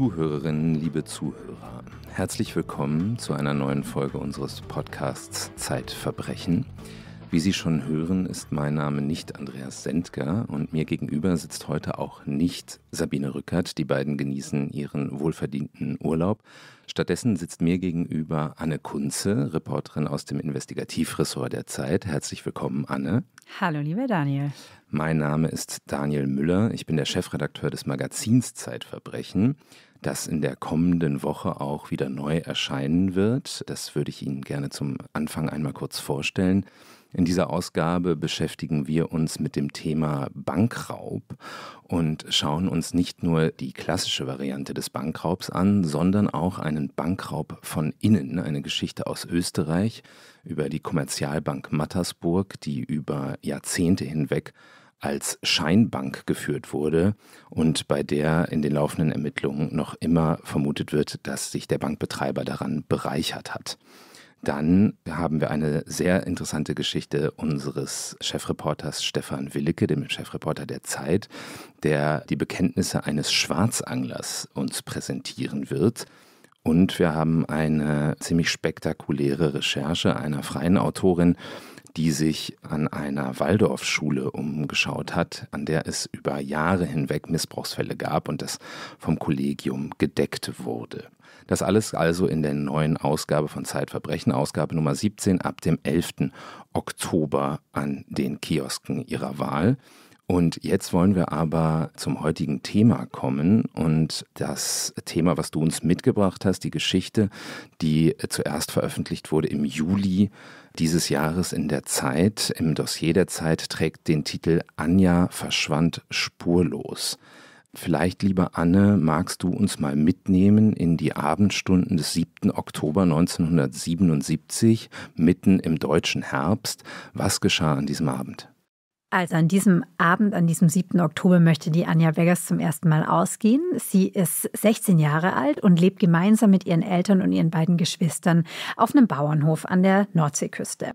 Zuhörerinnen, liebe Zuhörer, herzlich willkommen zu einer neuen Folge unseres Podcasts Zeitverbrechen. Wie Sie schon hören, ist mein Name nicht Andreas Sendker und mir gegenüber sitzt heute auch nicht Sabine Rückert. Die beiden genießen ihren wohlverdienten Urlaub. Stattdessen sitzt mir gegenüber Anne Kunze, Reporterin aus dem Investigativressort der Zeit. Herzlich willkommen, Anne. Hallo, lieber Daniel. Mein Name ist Daniel Müller. Ich bin der Chefredakteur des Magazins Zeitverbrechen das in der kommenden Woche auch wieder neu erscheinen wird. Das würde ich Ihnen gerne zum Anfang einmal kurz vorstellen. In dieser Ausgabe beschäftigen wir uns mit dem Thema Bankraub und schauen uns nicht nur die klassische Variante des Bankraubs an, sondern auch einen Bankraub von innen, eine Geschichte aus Österreich über die Kommerzialbank Mattersburg, die über Jahrzehnte hinweg als Scheinbank geführt wurde und bei der in den laufenden Ermittlungen noch immer vermutet wird, dass sich der Bankbetreiber daran bereichert hat. Dann haben wir eine sehr interessante Geschichte unseres Chefreporters Stefan Willicke, dem Chefreporter der Zeit, der die Bekenntnisse eines Schwarzanglers uns präsentieren wird. Und wir haben eine ziemlich spektakuläre Recherche einer freien Autorin, die sich an einer Waldorfschule umgeschaut hat, an der es über Jahre hinweg Missbrauchsfälle gab und das vom Kollegium gedeckt wurde. Das alles also in der neuen Ausgabe von Zeitverbrechen, Ausgabe Nummer 17 ab dem 11. Oktober an den Kiosken ihrer Wahl. Und jetzt wollen wir aber zum heutigen Thema kommen und das Thema, was du uns mitgebracht hast, die Geschichte, die zuerst veröffentlicht wurde im Juli dieses Jahres in der Zeit, im Dossier der Zeit, trägt den Titel Anja verschwand spurlos. Vielleicht, liebe Anne, magst du uns mal mitnehmen in die Abendstunden des 7. Oktober 1977, mitten im deutschen Herbst. Was geschah an diesem Abend? Also an diesem Abend, an diesem 7. Oktober, möchte die Anja Beggers zum ersten Mal ausgehen. Sie ist 16 Jahre alt und lebt gemeinsam mit ihren Eltern und ihren beiden Geschwistern auf einem Bauernhof an der Nordseeküste.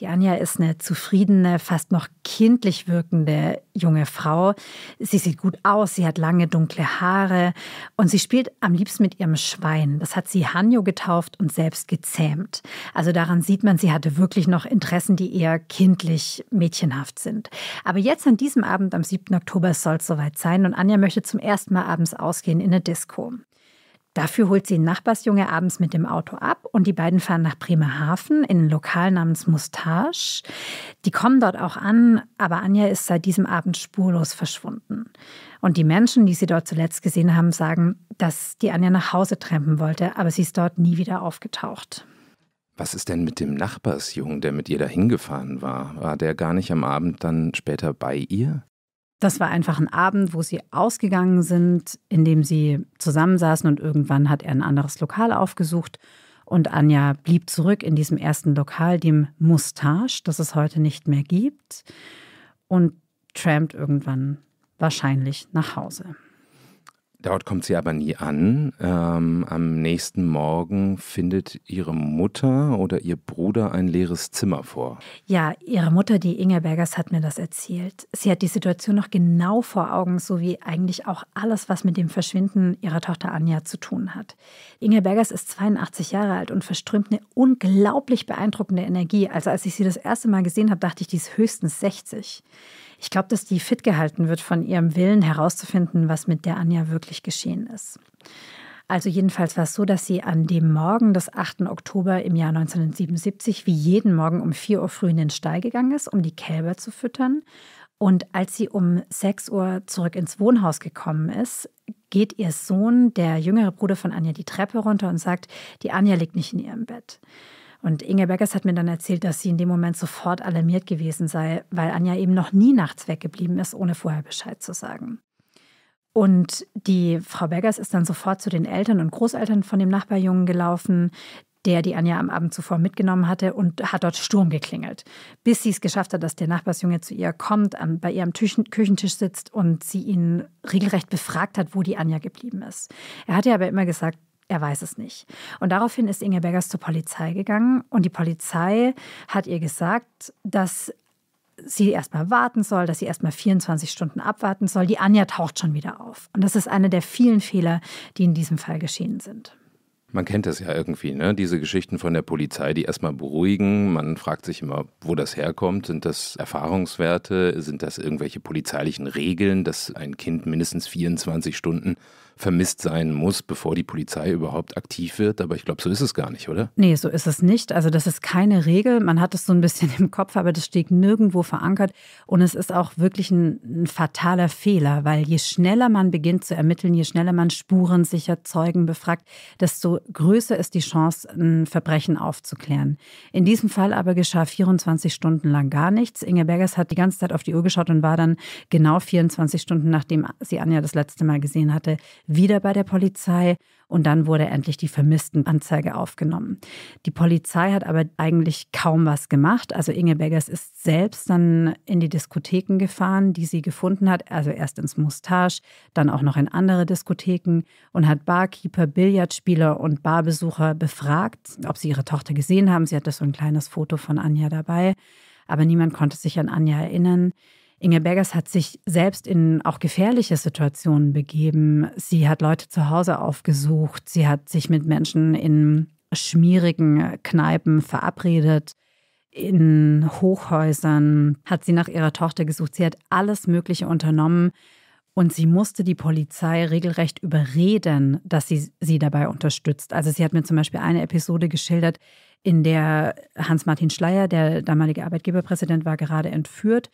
Die Anja ist eine zufriedene, fast noch kindlich wirkende junge Frau. Sie sieht gut aus, sie hat lange dunkle Haare und sie spielt am liebsten mit ihrem Schwein. Das hat sie Hanjo getauft und selbst gezähmt. Also daran sieht man, sie hatte wirklich noch Interessen, die eher kindlich, mädchenhaft sind. Aber jetzt an diesem Abend am 7. Oktober soll es soweit sein und Anja möchte zum ersten Mal abends ausgehen in eine Disco. Dafür holt sie einen Nachbarsjunge abends mit dem Auto ab und die beiden fahren nach Bremerhaven in ein Lokal namens Mustache. Die kommen dort auch an, aber Anja ist seit diesem Abend spurlos verschwunden. Und die Menschen, die sie dort zuletzt gesehen haben, sagen, dass die Anja nach Hause trampen wollte, aber sie ist dort nie wieder aufgetaucht. Was ist denn mit dem Nachbarsjungen, der mit ihr dahin gefahren war? War der gar nicht am Abend dann später bei ihr? Das war einfach ein Abend, wo sie ausgegangen sind, in dem sie zusammensaßen und irgendwann hat er ein anderes Lokal aufgesucht und Anja blieb zurück in diesem ersten Lokal, dem Mustache, das es heute nicht mehr gibt und trampt irgendwann wahrscheinlich nach Hause. Dort kommt sie aber nie an. Ähm, am nächsten Morgen findet ihre Mutter oder ihr Bruder ein leeres Zimmer vor. Ja, ihre Mutter, die Inge Bergers, hat mir das erzählt. Sie hat die Situation noch genau vor Augen, sowie eigentlich auch alles, was mit dem Verschwinden ihrer Tochter Anja zu tun hat. Inge Bergers ist 82 Jahre alt und verströmt eine unglaublich beeindruckende Energie. Also als ich sie das erste Mal gesehen habe, dachte ich, die ist höchstens 60. Ich glaube, dass die fit gehalten wird von ihrem Willen herauszufinden, was mit der Anja wirklich geschehen ist. Also jedenfalls war es so, dass sie an dem Morgen des 8. Oktober im Jahr 1977 wie jeden Morgen um 4 Uhr früh in den Stall gegangen ist, um die Kälber zu füttern. Und als sie um 6 Uhr zurück ins Wohnhaus gekommen ist, geht ihr Sohn, der jüngere Bruder von Anja, die Treppe runter und sagt, die Anja liegt nicht in ihrem Bett. Und Inge Beckers hat mir dann erzählt, dass sie in dem Moment sofort alarmiert gewesen sei, weil Anja eben noch nie nachts weggeblieben ist, ohne vorher Bescheid zu sagen. Und die Frau Beggers ist dann sofort zu den Eltern und Großeltern von dem Nachbarjungen gelaufen, der die Anja am Abend zuvor mitgenommen hatte und hat dort Sturm geklingelt, bis sie es geschafft hat, dass der Nachbarsjunge zu ihr kommt, bei ihr am Küchentisch sitzt und sie ihn regelrecht befragt hat, wo die Anja geblieben ist. Er hatte aber immer gesagt, er weiß es nicht. Und daraufhin ist Inge Beggars zur Polizei gegangen und die Polizei hat ihr gesagt, dass sie erstmal warten soll, dass sie erstmal 24 Stunden abwarten soll. Die Anja taucht schon wieder auf. Und das ist einer der vielen Fehler, die in diesem Fall geschehen sind. Man kennt das ja irgendwie, ne? Diese Geschichten von der Polizei, die erstmal beruhigen. Man fragt sich immer, wo das herkommt. Sind das Erfahrungswerte? Sind das irgendwelche polizeilichen Regeln, dass ein Kind mindestens 24 Stunden vermisst sein muss, bevor die Polizei überhaupt aktiv wird. Aber ich glaube, so ist es gar nicht, oder? Nee, so ist es nicht. Also das ist keine Regel. Man hat es so ein bisschen im Kopf, aber das steht nirgendwo verankert. Und es ist auch wirklich ein, ein fataler Fehler, weil je schneller man beginnt zu ermitteln, je schneller man Spuren sichert, Zeugen befragt, desto größer ist die Chance, ein Verbrechen aufzuklären. In diesem Fall aber geschah 24 Stunden lang gar nichts. Inge Bergers hat die ganze Zeit auf die Uhr geschaut und war dann genau 24 Stunden, nachdem sie Anja das letzte Mal gesehen hatte, wieder bei der Polizei und dann wurde endlich die Vermisstenanzeige aufgenommen. Die Polizei hat aber eigentlich kaum was gemacht. Also Inge Beggers ist selbst dann in die Diskotheken gefahren, die sie gefunden hat. Also erst ins Mustache, dann auch noch in andere Diskotheken und hat Barkeeper, Billardspieler und Barbesucher befragt, ob sie ihre Tochter gesehen haben. Sie hatte so ein kleines Foto von Anja dabei, aber niemand konnte sich an Anja erinnern. Inge Beggers hat sich selbst in auch gefährliche Situationen begeben. Sie hat Leute zu Hause aufgesucht. Sie hat sich mit Menschen in schmierigen Kneipen verabredet. In Hochhäusern hat sie nach ihrer Tochter gesucht. Sie hat alles Mögliche unternommen. Und sie musste die Polizei regelrecht überreden, dass sie sie dabei unterstützt. Also sie hat mir zum Beispiel eine Episode geschildert, in der Hans-Martin Schleier, der damalige Arbeitgeberpräsident, war gerade entführt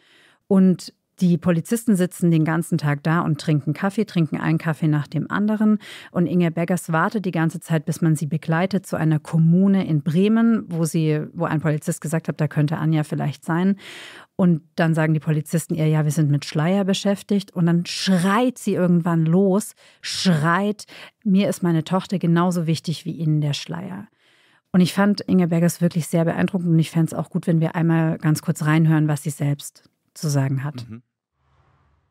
und die Polizisten sitzen den ganzen Tag da und trinken Kaffee, trinken einen Kaffee nach dem anderen. Und Inge Beggers wartet die ganze Zeit, bis man sie begleitet zu einer Kommune in Bremen, wo sie, wo ein Polizist gesagt hat, da könnte Anja vielleicht sein. Und dann sagen die Polizisten ihr, ja, wir sind mit Schleier beschäftigt. Und dann schreit sie irgendwann los, schreit, mir ist meine Tochter genauso wichtig wie Ihnen der Schleier. Und ich fand Inge Beggers wirklich sehr beeindruckend und ich fände es auch gut, wenn wir einmal ganz kurz reinhören, was sie selbst zu sagen hat. Mhm.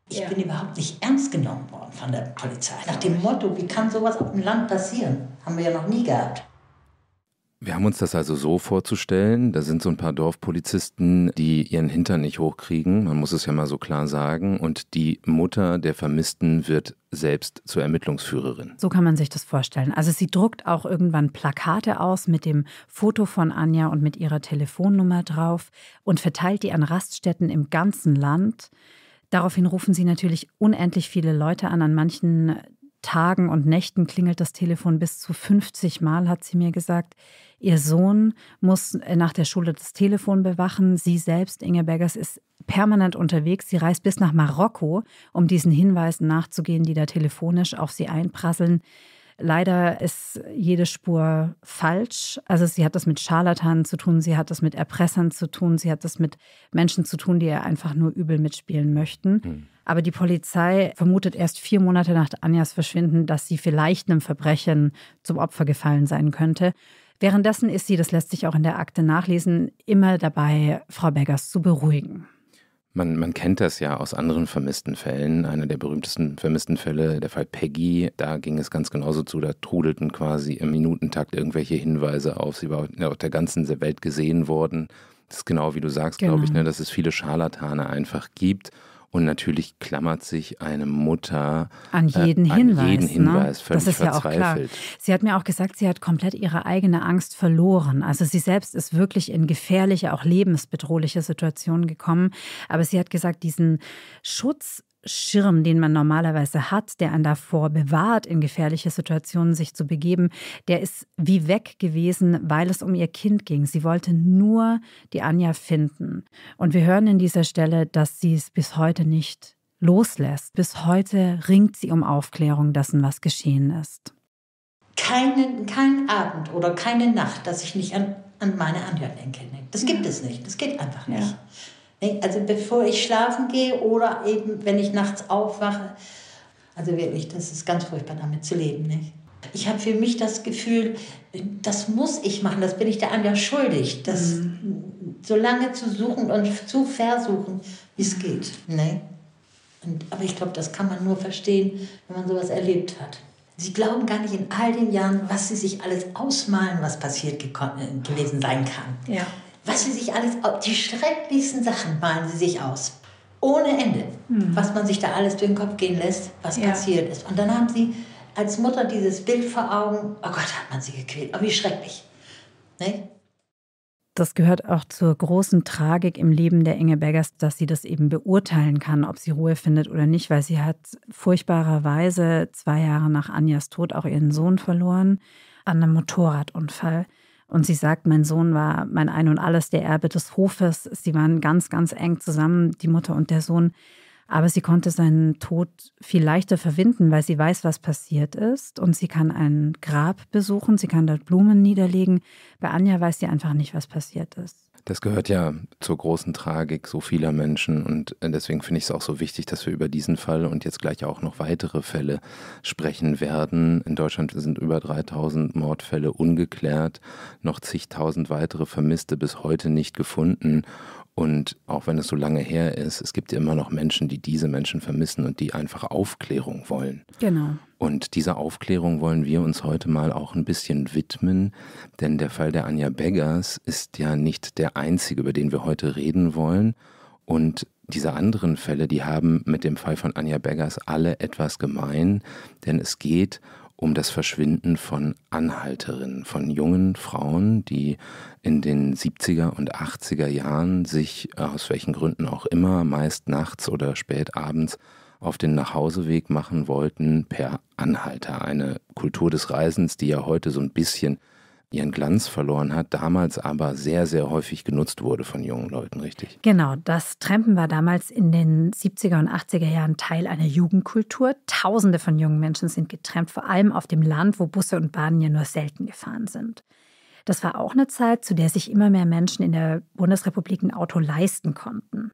Ich bin überhaupt nicht ernst genommen worden von der Polizei. Nach dem Motto, wie kann sowas auf dem Land passieren? Haben wir ja noch nie gehabt. Wir haben uns das also so vorzustellen, da sind so ein paar Dorfpolizisten, die ihren Hintern nicht hochkriegen, man muss es ja mal so klar sagen, und die Mutter der Vermissten wird selbst zur Ermittlungsführerin. So kann man sich das vorstellen. Also sie druckt auch irgendwann Plakate aus mit dem Foto von Anja und mit ihrer Telefonnummer drauf und verteilt die an Raststätten im ganzen Land. Daraufhin rufen sie natürlich unendlich viele Leute an, an manchen Tagen und Nächten klingelt das Telefon bis zu 50 Mal, hat sie mir gesagt. Ihr Sohn muss äh, nach der Schule das Telefon bewachen. Sie selbst, Inge Beggers, ist permanent unterwegs. Sie reist bis nach Marokko, um diesen Hinweisen nachzugehen, die da telefonisch auf sie einprasseln. Leider ist jede Spur falsch. Also sie hat das mit Scharlatanen zu tun, sie hat das mit Erpressern zu tun, sie hat das mit Menschen zu tun, die ihr einfach nur übel mitspielen möchten. Mhm. Aber die Polizei vermutet erst vier Monate nach Anjas Verschwinden, dass sie vielleicht einem Verbrechen zum Opfer gefallen sein könnte. Währenddessen ist sie, das lässt sich auch in der Akte nachlesen, immer dabei, Frau Beggars zu beruhigen. Man, man, kennt das ja aus anderen vermissten Fällen. Einer der berühmtesten vermissten Fälle, der Fall Peggy, da ging es ganz genauso zu. Da trudelten quasi im Minutentakt irgendwelche Hinweise auf. Sie war auf der ganzen Welt gesehen worden. Das ist genau wie du sagst, genau. glaube ich, ne, dass es viele Scharlatane einfach gibt. Und natürlich klammert sich eine Mutter an äh, jeden äh, an Hinweis. Jeden Hinweis ne? völlig das ist verzweifelt. ja auch klar. Sie hat mir auch gesagt, sie hat komplett ihre eigene Angst verloren. Also sie selbst ist wirklich in gefährliche, auch lebensbedrohliche Situationen gekommen. Aber sie hat gesagt, diesen Schutz Schirm, den man normalerweise hat, der einen davor bewahrt, in gefährliche Situationen sich zu begeben, der ist wie weg gewesen, weil es um ihr Kind ging. Sie wollte nur die Anja finden. Und wir hören in dieser Stelle, dass sie es bis heute nicht loslässt. Bis heute ringt sie um Aufklärung dessen, was geschehen ist. Keinen, keinen Abend oder keine Nacht, dass ich nicht an, an meine Anja denke. Das gibt ja. es nicht. Das geht einfach nicht. Ja. Also bevor ich schlafen gehe oder eben, wenn ich nachts aufwache. Also wirklich, das ist ganz furchtbar, damit zu leben, nicht? Ich habe für mich das Gefühl, das muss ich machen, das bin ich der Anja schuldig, das mhm. so lange zu suchen und zu versuchen, wie es geht. Ne? Und, aber ich glaube, das kann man nur verstehen, wenn man sowas erlebt hat. Sie glauben gar nicht in all den Jahren, was sie sich alles ausmalen, was passiert äh, gewesen sein kann. Ja was sie sich alles, die schrecklichsten Sachen malen sie sich aus. Ohne Ende. Mhm. Was man sich da alles durch den Kopf gehen lässt, was ja. passiert ist. Und dann haben sie als Mutter dieses Bild vor Augen. Oh Gott, hat man sie gequält. Oh, wie schrecklich. Ne? Das gehört auch zur großen Tragik im Leben der Inge Ingebergers, dass sie das eben beurteilen kann, ob sie Ruhe findet oder nicht, weil sie hat furchtbarerweise zwei Jahre nach Anjas Tod auch ihren Sohn verloren an einem Motorradunfall. Und sie sagt, mein Sohn war mein Ein und Alles, der Erbe des Hofes. Sie waren ganz, ganz eng zusammen, die Mutter und der Sohn. Aber sie konnte seinen Tod viel leichter verwinden, weil sie weiß, was passiert ist. Und sie kann ein Grab besuchen, sie kann dort Blumen niederlegen. Bei Anja weiß sie einfach nicht, was passiert ist. Das gehört ja zur großen Tragik so vieler Menschen und äh, deswegen finde ich es auch so wichtig, dass wir über diesen Fall und jetzt gleich auch noch weitere Fälle sprechen werden. In Deutschland sind über 3000 Mordfälle ungeklärt, noch zigtausend weitere Vermisste bis heute nicht gefunden und auch wenn es so lange her ist, es gibt ja immer noch Menschen, die diese Menschen vermissen und die einfach Aufklärung wollen. Genau. Und dieser Aufklärung wollen wir uns heute mal auch ein bisschen widmen, denn der Fall der Anja Beggars ist ja nicht der einzige, über den wir heute reden wollen. Und diese anderen Fälle, die haben mit dem Fall von Anja Beggars alle etwas gemein, denn es geht um das Verschwinden von Anhalterinnen, von jungen Frauen, die in den 70er und 80er Jahren sich äh, aus welchen Gründen auch immer, meist nachts oder spät abends, auf den Nachhauseweg machen wollten per Anhalter. Eine Kultur des Reisens, die ja heute so ein bisschen ihren Glanz verloren hat, damals aber sehr, sehr häufig genutzt wurde von jungen Leuten, richtig? Genau, das Trampen war damals in den 70er und 80er Jahren Teil einer Jugendkultur. Tausende von jungen Menschen sind getrampt, vor allem auf dem Land, wo Busse und Bahnen ja nur selten gefahren sind. Das war auch eine Zeit, zu der sich immer mehr Menschen in der Bundesrepublik ein Auto leisten konnten.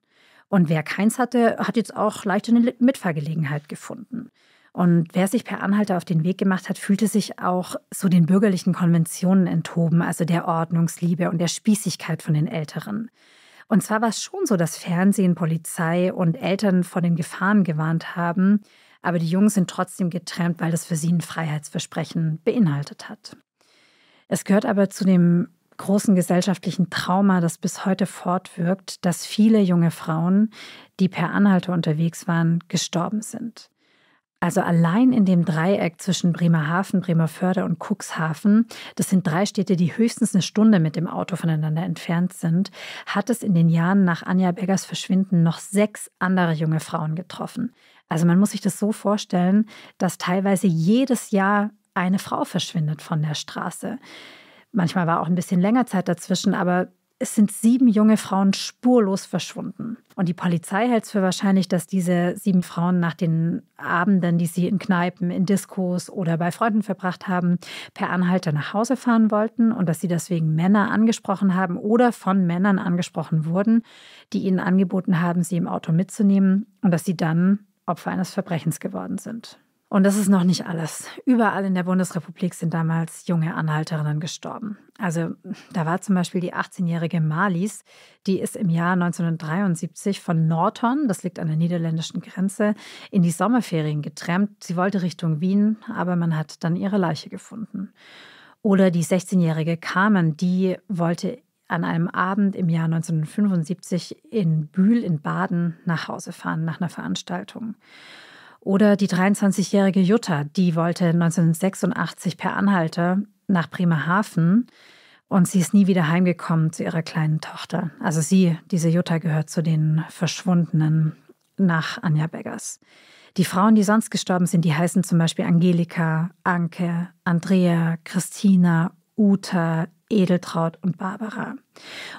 Und wer keins hatte, hat jetzt auch leicht eine Mitfahrgelegenheit gefunden. Und wer sich per Anhalter auf den Weg gemacht hat, fühlte sich auch so den bürgerlichen Konventionen enthoben, also der Ordnungsliebe und der Spießigkeit von den Älteren. Und zwar war es schon so, dass Fernsehen, Polizei und Eltern vor den Gefahren gewarnt haben, aber die Jungen sind trotzdem getrennt, weil das für sie ein Freiheitsversprechen beinhaltet hat. Es gehört aber zu dem großen gesellschaftlichen Trauma, das bis heute fortwirkt, dass viele junge Frauen, die per Anhalter unterwegs waren, gestorben sind. Also allein in dem Dreieck zwischen Bremerhaven, Bremerförde und Cuxhaven, das sind drei Städte, die höchstens eine Stunde mit dem Auto voneinander entfernt sind, hat es in den Jahren nach Anja Beggers Verschwinden noch sechs andere junge Frauen getroffen. Also man muss sich das so vorstellen, dass teilweise jedes Jahr eine Frau verschwindet von der Straße. Manchmal war auch ein bisschen länger Zeit dazwischen, aber es sind sieben junge Frauen spurlos verschwunden. Und die Polizei hält es für wahrscheinlich, dass diese sieben Frauen nach den Abenden, die sie in Kneipen, in Diskos oder bei Freunden verbracht haben, per Anhalter nach Hause fahren wollten und dass sie deswegen Männer angesprochen haben oder von Männern angesprochen wurden, die ihnen angeboten haben, sie im Auto mitzunehmen und dass sie dann Opfer eines Verbrechens geworden sind. Und das ist noch nicht alles. Überall in der Bundesrepublik sind damals junge Anhalterinnen gestorben. Also da war zum Beispiel die 18-jährige Malis, die ist im Jahr 1973 von Norton, das liegt an der niederländischen Grenze, in die Sommerferien getrennt. Sie wollte Richtung Wien, aber man hat dann ihre Leiche gefunden. Oder die 16-jährige Carmen, die wollte an einem Abend im Jahr 1975 in Bühl in Baden nach Hause fahren, nach einer Veranstaltung. Oder die 23-jährige Jutta, die wollte 1986 per Anhalter nach Bremerhaven und sie ist nie wieder heimgekommen zu ihrer kleinen Tochter. Also sie, diese Jutta, gehört zu den Verschwundenen nach Anja Beggars. Die Frauen, die sonst gestorben sind, die heißen zum Beispiel Angelika, Anke, Andrea, Christina, Uta, Edeltraut und Barbara.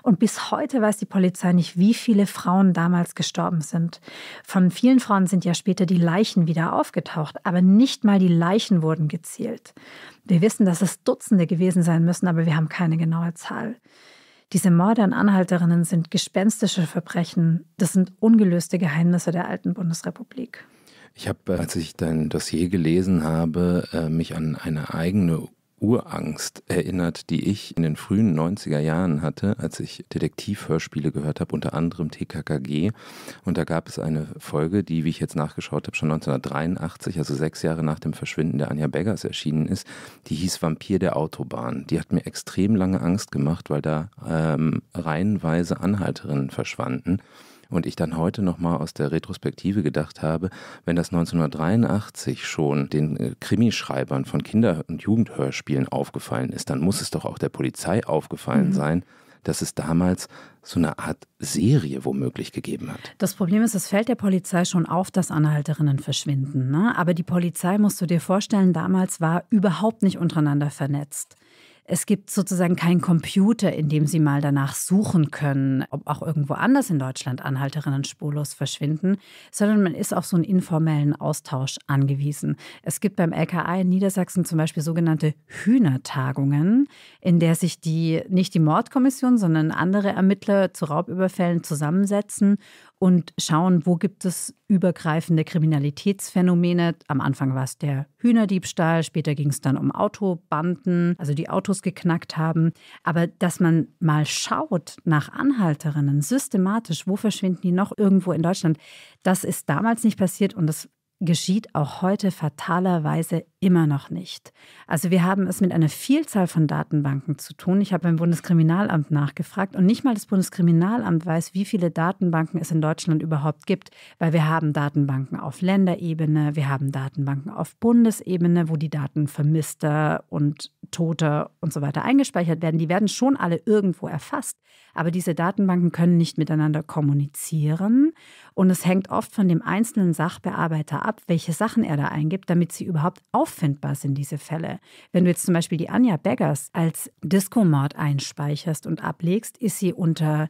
Und bis heute weiß die Polizei nicht, wie viele Frauen damals gestorben sind. Von vielen Frauen sind ja später die Leichen wieder aufgetaucht, aber nicht mal die Leichen wurden gezählt. Wir wissen, dass es Dutzende gewesen sein müssen, aber wir haben keine genaue Zahl. Diese Morde an Anhalterinnen sind gespenstische Verbrechen. Das sind ungelöste Geheimnisse der alten Bundesrepublik. Ich habe, als ich dein Dossier gelesen habe, äh, mich an eine eigene Urangst erinnert, die ich in den frühen 90er Jahren hatte, als ich Detektivhörspiele gehört habe, unter anderem TKKG. Und da gab es eine Folge, die, wie ich jetzt nachgeschaut habe, schon 1983, also sechs Jahre nach dem Verschwinden der Anja Beggars erschienen ist. Die hieß Vampir der Autobahn. Die hat mir extrem lange Angst gemacht, weil da ähm, reihenweise Anhalterinnen verschwanden. Und ich dann heute noch mal aus der Retrospektive gedacht habe, wenn das 1983 schon den äh, Krimischreibern von Kinder- und Jugendhörspielen aufgefallen ist, dann muss es doch auch der Polizei aufgefallen mhm. sein, dass es damals so eine Art Serie womöglich gegeben hat. Das Problem ist, es fällt der Polizei schon auf, dass Anhalterinnen verschwinden. Ne? Aber die Polizei, musst du dir vorstellen, damals war überhaupt nicht untereinander vernetzt. Es gibt sozusagen keinen Computer, in dem Sie mal danach suchen können, ob auch irgendwo anders in Deutschland Anhalterinnen spurlos verschwinden, sondern man ist auf so einen informellen Austausch angewiesen. Es gibt beim LKA in Niedersachsen zum Beispiel sogenannte Hühnertagungen, in der sich die nicht die Mordkommission, sondern andere Ermittler zu Raubüberfällen zusammensetzen und schauen, wo gibt es übergreifende Kriminalitätsphänomene. Am Anfang war es der Hühnerdiebstahl, später ging es dann um Autobanden, also die Autos geknackt haben. Aber dass man mal schaut nach Anhalterinnen systematisch, wo verschwinden die noch irgendwo in Deutschland, das ist damals nicht passiert und das geschieht auch heute fatalerweise immer noch nicht. Also wir haben es mit einer Vielzahl von Datenbanken zu tun. Ich habe beim Bundeskriminalamt nachgefragt und nicht mal das Bundeskriminalamt weiß, wie viele Datenbanken es in Deutschland überhaupt gibt, weil wir haben Datenbanken auf Länderebene, wir haben Datenbanken auf Bundesebene, wo die Daten vermisster und toter und so weiter eingespeichert werden. Die werden schon alle irgendwo erfasst, aber diese Datenbanken können nicht miteinander kommunizieren und es hängt oft von dem einzelnen Sachbearbeiter ab, welche Sachen er da eingibt, damit sie überhaupt auffindbar sind, diese Fälle. Wenn du jetzt zum Beispiel die Anja Beggars als Discomord einspeicherst und ablegst, ist sie unter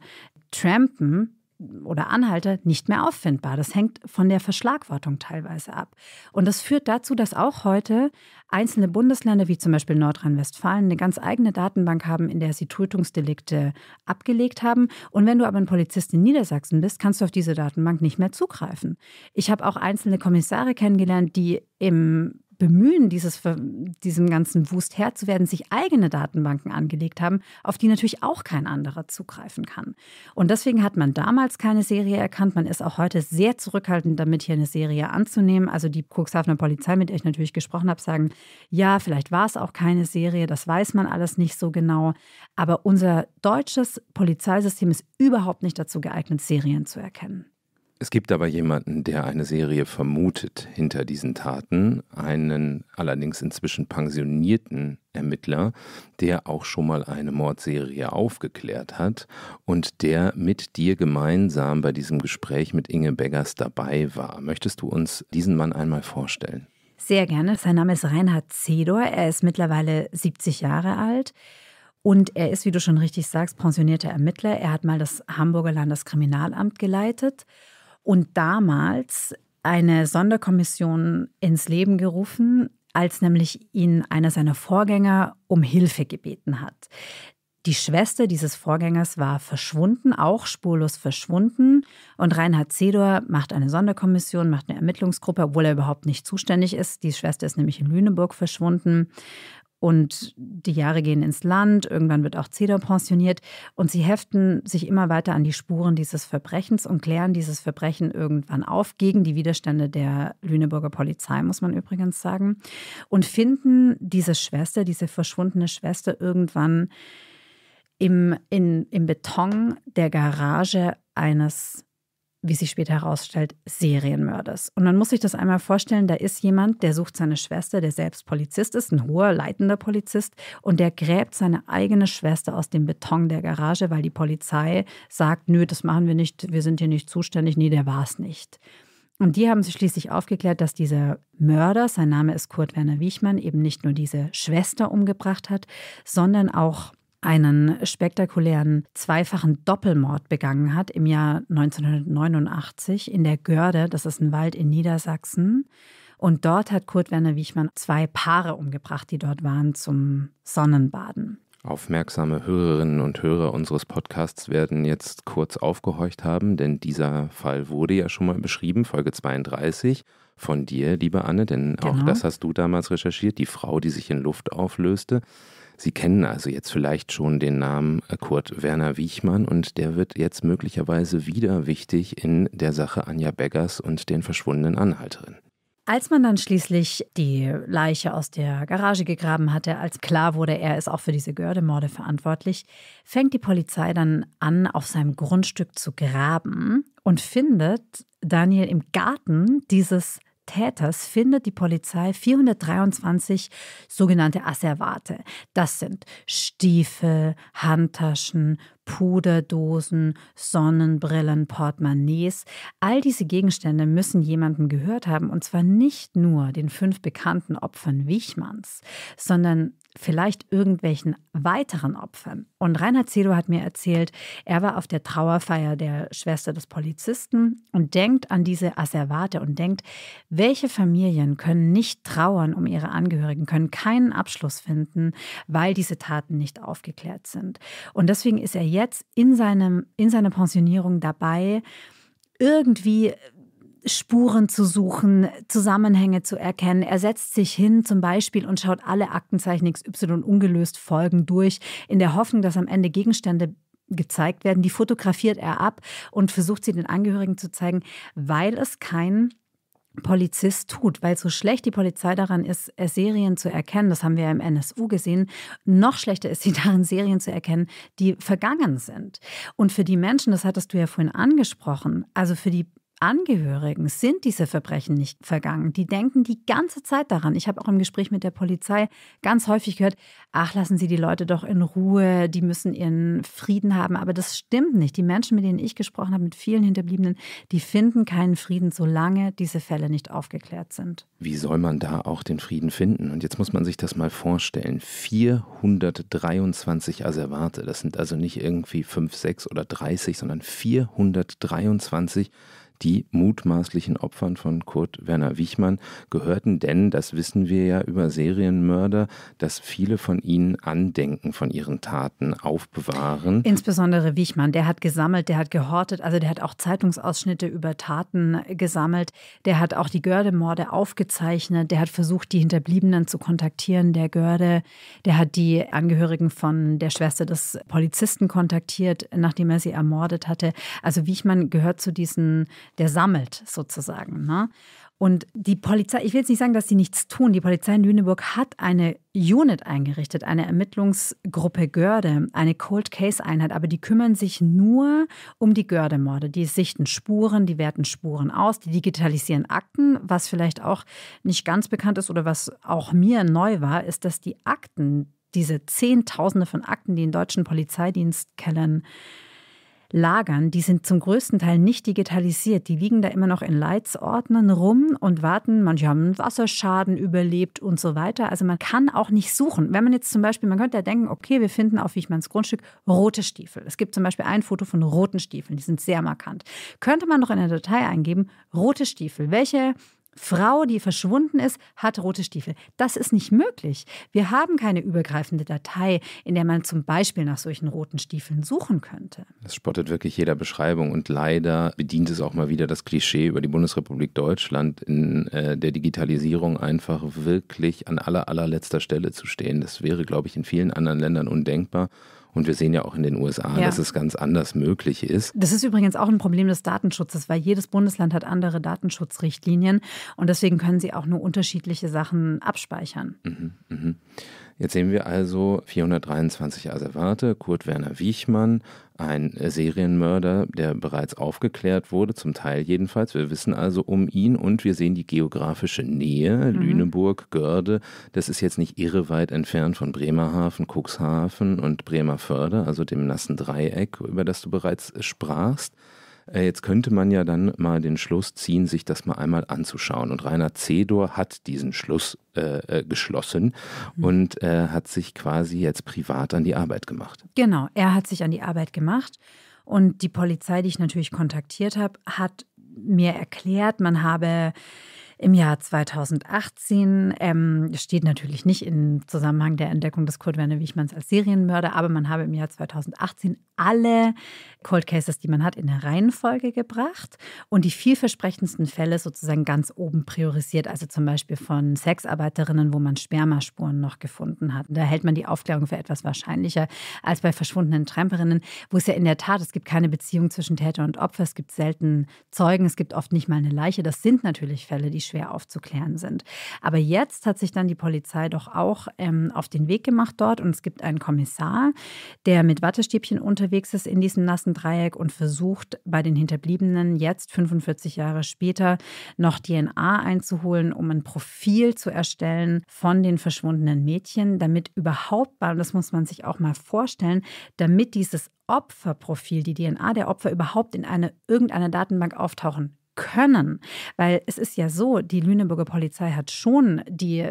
Trampen oder Anhalter nicht mehr auffindbar. Das hängt von der Verschlagwortung teilweise ab. Und das führt dazu, dass auch heute einzelne Bundesländer, wie zum Beispiel Nordrhein-Westfalen, eine ganz eigene Datenbank haben, in der sie Tötungsdelikte abgelegt haben. Und wenn du aber ein Polizist in Niedersachsen bist, kannst du auf diese Datenbank nicht mehr zugreifen. Ich habe auch einzelne Kommissare kennengelernt, die im Bemühen, dieses, diesem ganzen Wust Herr zu werden, sich eigene Datenbanken angelegt haben, auf die natürlich auch kein anderer zugreifen kann. Und deswegen hat man damals keine Serie erkannt. Man ist auch heute sehr zurückhaltend damit, hier eine Serie anzunehmen. Also die Cuxhavener Polizei, mit der ich natürlich gesprochen habe, sagen, ja, vielleicht war es auch keine Serie, das weiß man alles nicht so genau. Aber unser deutsches Polizeisystem ist überhaupt nicht dazu geeignet, Serien zu erkennen. Es gibt aber jemanden, der eine Serie vermutet hinter diesen Taten, einen allerdings inzwischen pensionierten Ermittler, der auch schon mal eine Mordserie aufgeklärt hat und der mit dir gemeinsam bei diesem Gespräch mit Inge Beggers dabei war. Möchtest du uns diesen Mann einmal vorstellen? Sehr gerne. Sein Name ist Reinhard Zedor. Er ist mittlerweile 70 Jahre alt. Und er ist, wie du schon richtig sagst, pensionierter Ermittler. Er hat mal das Hamburger Landeskriminalamt geleitet und damals eine Sonderkommission ins Leben gerufen, als nämlich ihn einer seiner Vorgänger um Hilfe gebeten hat. Die Schwester dieses Vorgängers war verschwunden, auch spurlos verschwunden. Und Reinhard Zedor macht eine Sonderkommission, macht eine Ermittlungsgruppe, obwohl er überhaupt nicht zuständig ist. Die Schwester ist nämlich in Lüneburg verschwunden. Und die Jahre gehen ins Land, irgendwann wird auch Cedar pensioniert und sie heften sich immer weiter an die Spuren dieses Verbrechens und klären dieses Verbrechen irgendwann auf, gegen die Widerstände der Lüneburger Polizei, muss man übrigens sagen, und finden diese Schwester, diese verschwundene Schwester irgendwann im, in, im Beton der Garage eines wie sich später herausstellt, Serienmörders. Und man muss sich das einmal vorstellen, da ist jemand, der sucht seine Schwester, der selbst Polizist ist, ein hoher, leitender Polizist, und der gräbt seine eigene Schwester aus dem Beton der Garage, weil die Polizei sagt, nö, das machen wir nicht, wir sind hier nicht zuständig, nee, der war es nicht. Und die haben sich schließlich aufgeklärt, dass dieser Mörder, sein Name ist Kurt Werner Wiechmann, eben nicht nur diese Schwester umgebracht hat, sondern auch einen spektakulären zweifachen Doppelmord begangen hat im Jahr 1989 in der Görde, das ist ein Wald in Niedersachsen. Und dort hat Kurt Werner Wichmann zwei Paare umgebracht, die dort waren zum Sonnenbaden. Aufmerksame Hörerinnen und Hörer unseres Podcasts werden jetzt kurz aufgehorcht haben, denn dieser Fall wurde ja schon mal beschrieben, Folge 32 von dir, liebe Anne, denn genau. auch das hast du damals recherchiert, die Frau, die sich in Luft auflöste. Sie kennen also jetzt vielleicht schon den Namen äh, Kurt Werner Wiechmann und der wird jetzt möglicherweise wieder wichtig in der Sache Anja Beggars und den verschwundenen Anhalterinnen. Als man dann schließlich die Leiche aus der Garage gegraben hatte, als klar wurde, er ist auch für diese Gördemorde verantwortlich, fängt die Polizei dann an, auf seinem Grundstück zu graben und findet Daniel im Garten dieses Täters findet die Polizei 423 sogenannte Asservate. Das sind Stiefel, Handtaschen, Puderdosen, Sonnenbrillen, Portemonnaies. All diese Gegenstände müssen jemanden gehört haben, und zwar nicht nur den fünf bekannten Opfern Wichmanns, sondern vielleicht irgendwelchen weiteren Opfern. Und Reinhard Zedo hat mir erzählt, er war auf der Trauerfeier der Schwester des Polizisten und denkt an diese Asservate und denkt, welche Familien können nicht trauern um ihre Angehörigen, können keinen Abschluss finden, weil diese Taten nicht aufgeklärt sind. Und deswegen ist er jetzt in, seinem, in seiner Pensionierung dabei, irgendwie Spuren zu suchen, Zusammenhänge zu erkennen. Er setzt sich hin zum Beispiel und schaut alle Aktenzeichen XY ungelöst Folgen durch, in der Hoffnung, dass am Ende Gegenstände gezeigt werden. Die fotografiert er ab und versucht sie den Angehörigen zu zeigen, weil es kein Polizist tut, weil so schlecht die Polizei daran ist, äh, Serien zu erkennen, das haben wir ja im NSU gesehen, noch schlechter ist sie darin, Serien zu erkennen, die vergangen sind. Und für die Menschen, das hattest du ja vorhin angesprochen, also für die Angehörigen sind diese Verbrechen nicht vergangen. Die denken die ganze Zeit daran. Ich habe auch im Gespräch mit der Polizei ganz häufig gehört, ach, lassen Sie die Leute doch in Ruhe, die müssen ihren Frieden haben. Aber das stimmt nicht. Die Menschen, mit denen ich gesprochen habe, mit vielen Hinterbliebenen, die finden keinen Frieden, solange diese Fälle nicht aufgeklärt sind. Wie soll man da auch den Frieden finden? Und jetzt muss man sich das mal vorstellen. 423 Aservate, das sind also nicht irgendwie 5, 6 oder 30, sondern 423 die mutmaßlichen Opfern von Kurt Werner Wichmann gehörten, denn das wissen wir ja über Serienmörder, dass viele von ihnen Andenken von ihren Taten aufbewahren. Insbesondere Wichmann, der hat gesammelt, der hat gehortet, also der hat auch Zeitungsausschnitte über Taten gesammelt, der hat auch die Görde-Morde aufgezeichnet, der hat versucht, die Hinterbliebenen zu kontaktieren, der Görde, der hat die Angehörigen von der Schwester des Polizisten kontaktiert, nachdem er sie ermordet hatte. Also Wichmann gehört zu diesen der sammelt sozusagen. Ne? Und die Polizei, ich will jetzt nicht sagen, dass sie nichts tun. Die Polizei in Lüneburg hat eine Unit eingerichtet, eine Ermittlungsgruppe Görde, eine Cold Case Einheit, aber die kümmern sich nur um die Görde-Morde. Die sichten Spuren, die werten Spuren aus, die digitalisieren Akten. Was vielleicht auch nicht ganz bekannt ist oder was auch mir neu war, ist, dass die Akten, diese Zehntausende von Akten, die in deutschen Polizeidienstkellern äh, lagern. Die sind zum größten Teil nicht digitalisiert. Die liegen da immer noch in Leitsordnern rum und warten. Manche haben einen Wasserschaden überlebt und so weiter. Also man kann auch nicht suchen. Wenn man jetzt zum Beispiel, man könnte ja denken, okay, wir finden auf Wichmanns Grundstück rote Stiefel. Es gibt zum Beispiel ein Foto von roten Stiefeln, die sind sehr markant. Könnte man noch in der Datei eingeben, rote Stiefel. Welche Frau, die verschwunden ist, hat rote Stiefel. Das ist nicht möglich. Wir haben keine übergreifende Datei, in der man zum Beispiel nach solchen roten Stiefeln suchen könnte. Das spottet wirklich jeder Beschreibung und leider bedient es auch mal wieder das Klischee über die Bundesrepublik Deutschland in äh, der Digitalisierung einfach wirklich an aller allerletzter Stelle zu stehen. Das wäre, glaube ich, in vielen anderen Ländern undenkbar. Und wir sehen ja auch in den USA, ja. dass es ganz anders möglich ist. Das ist übrigens auch ein Problem des Datenschutzes, weil jedes Bundesland hat andere Datenschutzrichtlinien und deswegen können sie auch nur unterschiedliche Sachen abspeichern. Mhm, mh. Jetzt sehen wir also 423 Asservate, Kurt Werner Wiechmann, ein Serienmörder, der bereits aufgeklärt wurde, zum Teil jedenfalls. Wir wissen also um ihn und wir sehen die geografische Nähe. Mhm. Lüneburg, Görde, das ist jetzt nicht irre weit entfernt von Bremerhaven, Cuxhaven und Bremerförde, also dem nassen Dreieck, über das du bereits sprachst. Äh, jetzt könnte man ja dann mal den Schluss ziehen, sich das mal einmal anzuschauen. Und Rainer Cedor hat diesen Schluss äh, äh geschlossen mhm. und äh, hat sich quasi jetzt privat an die Arbeit gemacht. Genau, er hat sich an die Arbeit gemacht. Und die Polizei, die ich natürlich kontaktiert habe, hat mir erklärt, man habe im Jahr 2018. Ähm, steht natürlich nicht im Zusammenhang der Entdeckung des Kurt Werner Wichmanns als Serienmörder, aber man habe im Jahr 2018 alle Cold Cases, die man hat, in eine Reihenfolge gebracht und die vielversprechendsten Fälle sozusagen ganz oben priorisiert. Also zum Beispiel von Sexarbeiterinnen, wo man Spermaspuren noch gefunden hat. Da hält man die Aufklärung für etwas wahrscheinlicher als bei verschwundenen Tramperinnen, wo es ja in der Tat, es gibt keine Beziehung zwischen Täter und Opfer, es gibt selten Zeugen, es gibt oft nicht mal eine Leiche. Das sind natürlich Fälle, die schwer aufzuklären sind. Aber jetzt hat sich dann die Polizei doch auch ähm, auf den Weg gemacht dort und es gibt einen Kommissar, der mit Wattestäbchen unterwegs ist in diesem nassen Dreieck und versucht, bei den Hinterbliebenen jetzt 45 Jahre später noch DNA einzuholen, um ein Profil zu erstellen von den verschwundenen Mädchen, damit überhaupt, das muss man sich auch mal vorstellen, damit dieses Opferprofil, die DNA der Opfer überhaupt in eine, irgendeiner Datenbank auftauchen können. Weil es ist ja so, die Lüneburger Polizei hat schon die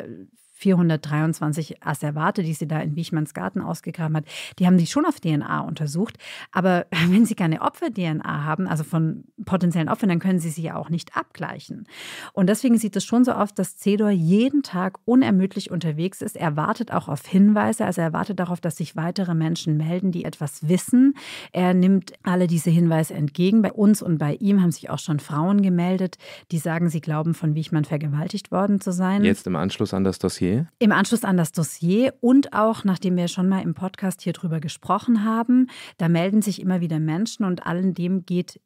423 Asservate, die sie da in Wichmanns Garten ausgegraben hat, die haben die schon auf DNA untersucht. Aber wenn sie keine Opfer-DNA haben, also von potenziellen Opfern, dann können sie sie ja auch nicht abgleichen. Und deswegen sieht es schon so aus, dass Cedor jeden Tag unermüdlich unterwegs ist. Er wartet auch auf Hinweise, also er wartet darauf, dass sich weitere Menschen melden, die etwas wissen. Er nimmt alle diese Hinweise entgegen. Bei uns und bei ihm haben sich auch schon Frauen gemeldet, die sagen, sie glauben, von Wichmann vergewaltigt worden zu sein. Jetzt im Anschluss an das Dossier Okay. Im Anschluss an das Dossier und auch nachdem wir schon mal im Podcast hier drüber gesprochen haben, da melden sich immer wieder Menschen und allen dem geht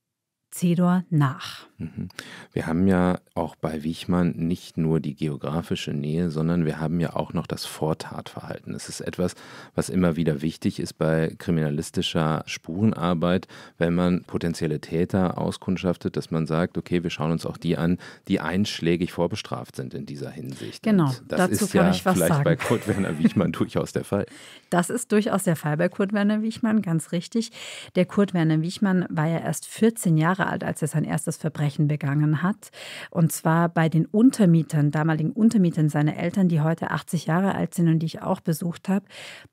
Cedor nach. Mhm. Wir haben ja auch bei Wichmann nicht nur die geografische Nähe, sondern wir haben ja auch noch das Vortatverhalten. Es ist etwas, was immer wieder wichtig ist bei kriminalistischer Spurenarbeit, wenn man potenzielle Täter auskundschaftet, dass man sagt, okay, wir schauen uns auch die an, die einschlägig vorbestraft sind in dieser Hinsicht. Genau, das dazu ist kann ja ich was vielleicht sagen. bei Kurt Werner Wichmann durchaus der Fall. Das ist durchaus der Fall bei Kurt Werner Wichmann, ganz richtig. Der Kurt Werner Wichmann war ja erst 14 Jahre alt, als er sein erstes Verbrechen Verbrechen begangen hat. Und zwar bei den Untermietern, damaligen Untermietern seiner Eltern, die heute 80 Jahre alt sind und die ich auch besucht habe.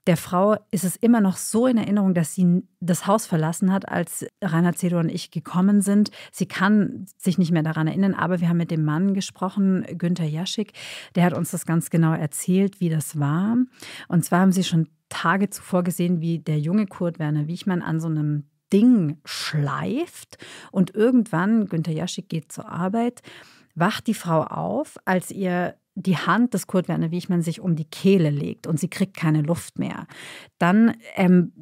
Der Frau ist es immer noch so in Erinnerung, dass sie das Haus verlassen hat, als Rainer Zedo und ich gekommen sind. Sie kann sich nicht mehr daran erinnern, aber wir haben mit dem Mann gesprochen, Günther Jaschik. Der hat uns das ganz genau erzählt, wie das war. Und zwar haben sie schon Tage zuvor gesehen, wie der junge Kurt Werner Wiechmann an so einem Ding schleift. Und irgendwann, Günter Jaschik geht zur Arbeit, wacht die Frau auf, als ihr die Hand des Kurt Werner Wiechmann sich um die Kehle legt und sie kriegt keine Luft mehr. Dann ähm,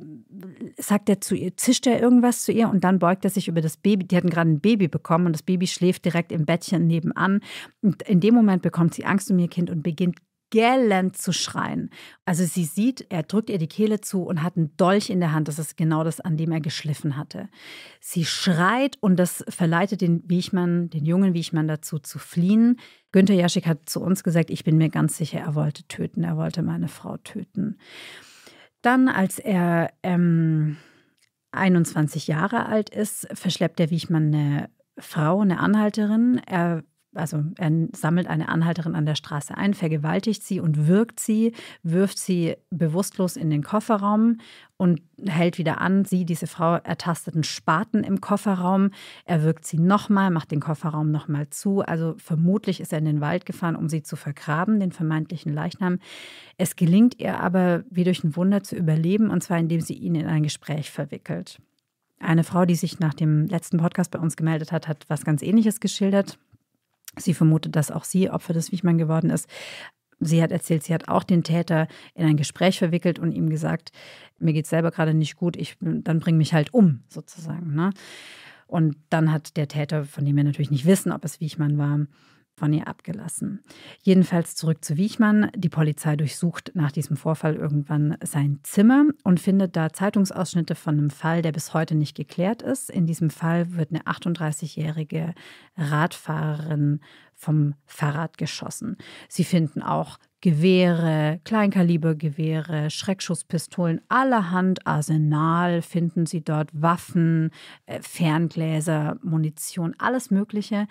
sagt er zu ihr, zischt er irgendwas zu ihr und dann beugt er sich über das Baby. Die hatten gerade ein Baby bekommen und das Baby schläft direkt im Bettchen nebenan. Und in dem Moment bekommt sie Angst um ihr Kind und beginnt gellend zu schreien. Also sie sieht, er drückt ihr die Kehle zu und hat einen Dolch in der Hand. Das ist genau das, an dem er geschliffen hatte. Sie schreit und das verleitet den Wiechmann, den jungen Wiechmann dazu zu fliehen. Günter Jaschik hat zu uns gesagt, ich bin mir ganz sicher, er wollte töten, er wollte meine Frau töten. Dann, als er ähm, 21 Jahre alt ist, verschleppt der Wiechmann eine Frau, eine Anhalterin. Er also er sammelt eine Anhalterin an der Straße ein, vergewaltigt sie und wirkt sie, wirft sie bewusstlos in den Kofferraum und hält wieder an. Sie, diese Frau, ertastet einen Spaten im Kofferraum. Er wirkt sie nochmal, macht den Kofferraum nochmal zu. Also vermutlich ist er in den Wald gefahren, um sie zu vergraben, den vermeintlichen Leichnam. Es gelingt ihr aber, wie durch ein Wunder, zu überleben, und zwar indem sie ihn in ein Gespräch verwickelt. Eine Frau, die sich nach dem letzten Podcast bei uns gemeldet hat, hat was ganz Ähnliches geschildert. Sie vermutet, dass auch sie Opfer des Wichmann geworden ist. Sie hat erzählt, sie hat auch den Täter in ein Gespräch verwickelt und ihm gesagt, mir geht es selber gerade nicht gut, ich, dann bring mich halt um, sozusagen. Ne? Und dann hat der Täter, von dem wir natürlich nicht wissen, ob es Wichmann war, von ihr abgelassen. Jedenfalls zurück zu Wiechmann. Die Polizei durchsucht nach diesem Vorfall irgendwann sein Zimmer und findet da Zeitungsausschnitte von einem Fall, der bis heute nicht geklärt ist. In diesem Fall wird eine 38-jährige Radfahrerin vom Fahrrad geschossen. Sie finden auch Gewehre, Kleinkalibergewehre, Schreckschusspistolen, allerhand Arsenal finden sie dort, Waffen, äh, Ferngläser, Munition, alles Mögliche.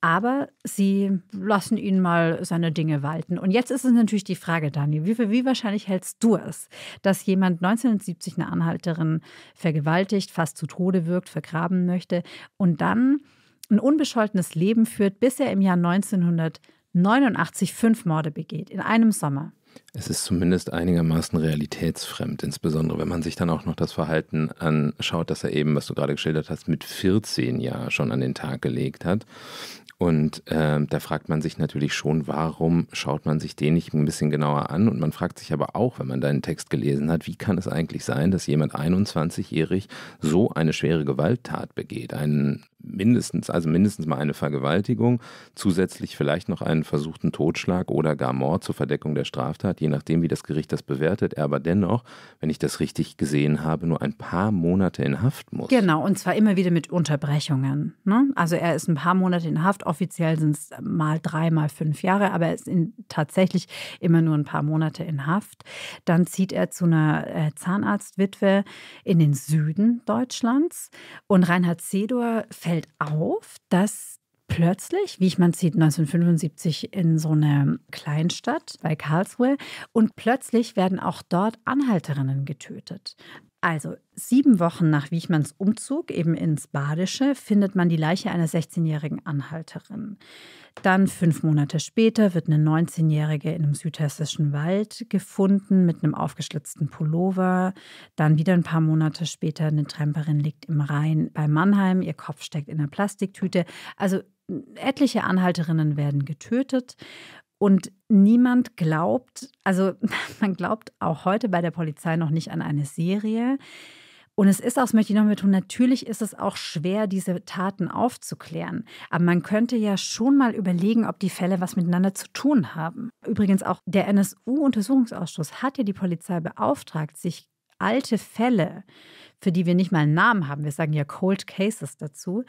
Aber sie lassen ihn mal seine Dinge walten. Und jetzt ist es natürlich die Frage, Daniel, wie, wie wahrscheinlich hältst du es, dass jemand 1970 eine Anhalterin vergewaltigt, fast zu Tode wirkt, vergraben möchte und dann ein unbescholtenes Leben führt, bis er im Jahr 1989 fünf Morde begeht, in einem Sommer. Es ist zumindest einigermaßen realitätsfremd, insbesondere wenn man sich dann auch noch das Verhalten anschaut, dass er eben, was du gerade geschildert hast, mit 14 Jahren schon an den Tag gelegt hat. Und äh, da fragt man sich natürlich schon, warum schaut man sich den nicht ein bisschen genauer an? Und man fragt sich aber auch, wenn man deinen Text gelesen hat, wie kann es eigentlich sein, dass jemand 21-jährig so eine schwere Gewalttat begeht? Einen mindestens, also mindestens mal eine Vergewaltigung, zusätzlich vielleicht noch einen versuchten Totschlag oder gar Mord zur Verdeckung der Straftat, je nachdem, wie das Gericht das bewertet, er aber dennoch, wenn ich das richtig gesehen habe, nur ein paar Monate in Haft muss. Genau, und zwar immer wieder mit Unterbrechungen. Ne? Also er ist ein paar Monate in Haft, offiziell sind es mal drei, mal fünf Jahre, aber er ist in, tatsächlich immer nur ein paar Monate in Haft. Dann zieht er zu einer äh, Zahnarztwitwe in den Süden Deutschlands und Reinhard Sedor fällt fällt auf, dass plötzlich, wie ich man sieht, 1975 in so eine Kleinstadt bei Karlsruhe und plötzlich werden auch dort Anhalterinnen getötet. Also sieben Wochen nach Wichmanns Umzug eben ins Badische findet man die Leiche einer 16-jährigen Anhalterin. Dann fünf Monate später wird eine 19-Jährige in einem südhessischen Wald gefunden mit einem aufgeschlitzten Pullover. Dann wieder ein paar Monate später eine Tramperin liegt im Rhein bei Mannheim, ihr Kopf steckt in einer Plastiktüte. Also etliche Anhalterinnen werden getötet. Und niemand glaubt, also man glaubt auch heute bei der Polizei noch nicht an eine Serie. Und es ist auch, das möchte ich noch mit tun, natürlich ist es auch schwer, diese Taten aufzuklären. Aber man könnte ja schon mal überlegen, ob die Fälle was miteinander zu tun haben. Übrigens auch der NSU-Untersuchungsausschuss hat ja die Polizei beauftragt, sich alte Fälle, für die wir nicht mal einen Namen haben, wir sagen ja Cold Cases dazu,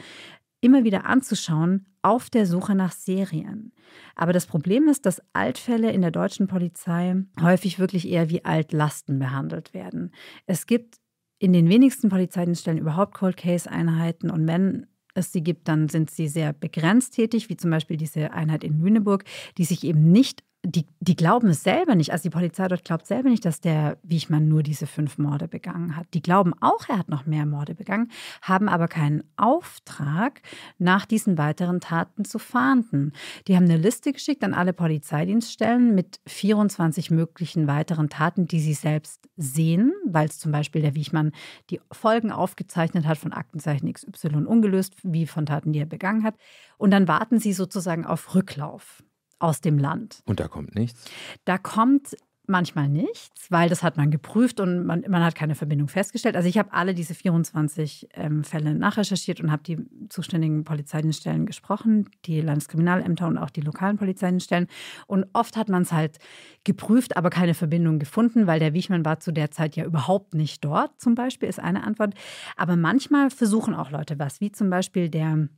immer wieder anzuschauen auf der Suche nach Serien. Aber das Problem ist, dass Altfälle in der deutschen Polizei häufig wirklich eher wie Altlasten behandelt werden. Es gibt in den wenigsten Polizeidienststellen überhaupt Cold Case-Einheiten und wenn es sie gibt, dann sind sie sehr begrenzt tätig, wie zum Beispiel diese Einheit in Lüneburg, die sich eben nicht die, die glauben es selber nicht. Also die Polizei dort glaubt selber nicht, dass der Wichmann nur diese fünf Morde begangen hat. Die glauben auch, er hat noch mehr Morde begangen, haben aber keinen Auftrag, nach diesen weiteren Taten zu fahnden. Die haben eine Liste geschickt an alle Polizeidienststellen mit 24 möglichen weiteren Taten, die sie selbst sehen, weil es zum Beispiel der Wichmann die Folgen aufgezeichnet hat von Aktenzeichen XY ungelöst, wie von Taten, die er begangen hat. Und dann warten sie sozusagen auf Rücklauf aus dem Land. Und da kommt nichts? Da kommt manchmal nichts, weil das hat man geprüft und man, man hat keine Verbindung festgestellt. Also ich habe alle diese 24 ähm, Fälle nachrecherchiert und habe die zuständigen Polizeidienststellen gesprochen, die Landeskriminalämter und auch die lokalen Polizeidienststellen. Und oft hat man es halt geprüft, aber keine Verbindung gefunden, weil der Wichmann war zu der Zeit ja überhaupt nicht dort, zum Beispiel, ist eine Antwort. Aber manchmal versuchen auch Leute was, wie zum Beispiel der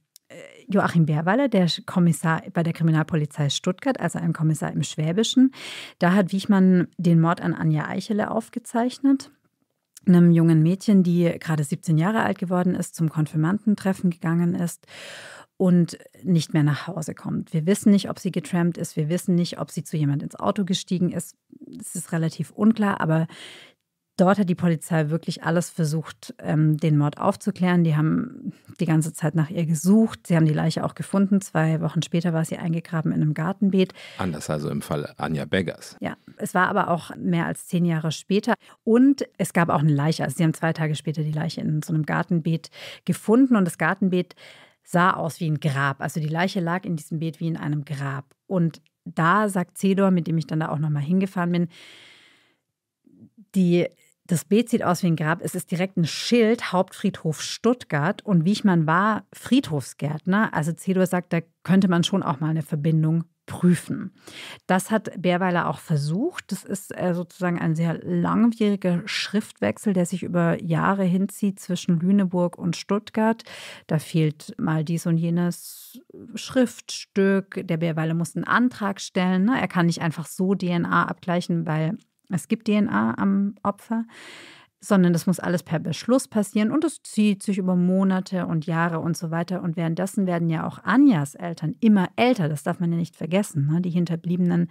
Joachim Bärweiler, der Kommissar bei der Kriminalpolizei Stuttgart, also ein Kommissar im Schwäbischen. Da hat Wichmann den Mord an Anja Eichele aufgezeichnet einem jungen Mädchen, die gerade 17 Jahre alt geworden ist, zum Konfirmandentreffen gegangen ist und nicht mehr nach Hause kommt. Wir wissen nicht, ob sie getrampt ist, wir wissen nicht, ob sie zu jemand ins Auto gestiegen ist. Es ist relativ unklar, aber Dort hat die Polizei wirklich alles versucht, ähm, den Mord aufzuklären. Die haben die ganze Zeit nach ihr gesucht. Sie haben die Leiche auch gefunden. Zwei Wochen später war sie eingegraben in einem Gartenbeet. Anders also im Fall Anja Beggars. Ja, es war aber auch mehr als zehn Jahre später. Und es gab auch eine Leiche. Also sie haben zwei Tage später die Leiche in so einem Gartenbeet gefunden. Und das Gartenbeet sah aus wie ein Grab. Also die Leiche lag in diesem Beet wie in einem Grab. Und da sagt Cedor, mit dem ich dann da auch nochmal hingefahren bin, die das Beet sieht aus wie ein Grab. Es ist direkt ein Schild, Hauptfriedhof Stuttgart. Und wie ich man war Friedhofsgärtner. Also Cedor sagt, da könnte man schon auch mal eine Verbindung prüfen. Das hat Bärweiler auch versucht. Das ist äh, sozusagen ein sehr langwieriger Schriftwechsel, der sich über Jahre hinzieht zwischen Lüneburg und Stuttgart. Da fehlt mal dies und jenes Schriftstück. Der Bärweiler muss einen Antrag stellen. Ne? Er kann nicht einfach so DNA abgleichen, weil es gibt DNA am Opfer, sondern das muss alles per Beschluss passieren und es zieht sich über Monate und Jahre und so weiter. Und währenddessen werden ja auch Anjas Eltern immer älter, das darf man ja nicht vergessen. Ne? Die Hinterbliebenen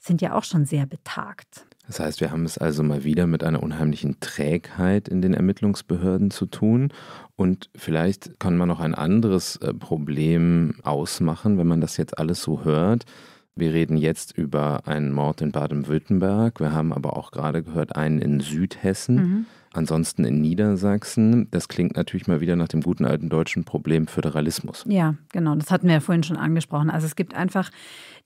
sind ja auch schon sehr betagt. Das heißt, wir haben es also mal wieder mit einer unheimlichen Trägheit in den Ermittlungsbehörden zu tun. Und vielleicht kann man noch ein anderes äh, Problem ausmachen, wenn man das jetzt alles so hört. Wir reden jetzt über einen Mord in Baden-Württemberg. Wir haben aber auch gerade gehört einen in Südhessen. Mhm. Ansonsten in Niedersachsen, das klingt natürlich mal wieder nach dem guten alten deutschen Problem Föderalismus. Ja, genau, das hatten wir ja vorhin schon angesprochen. Also es gibt einfach,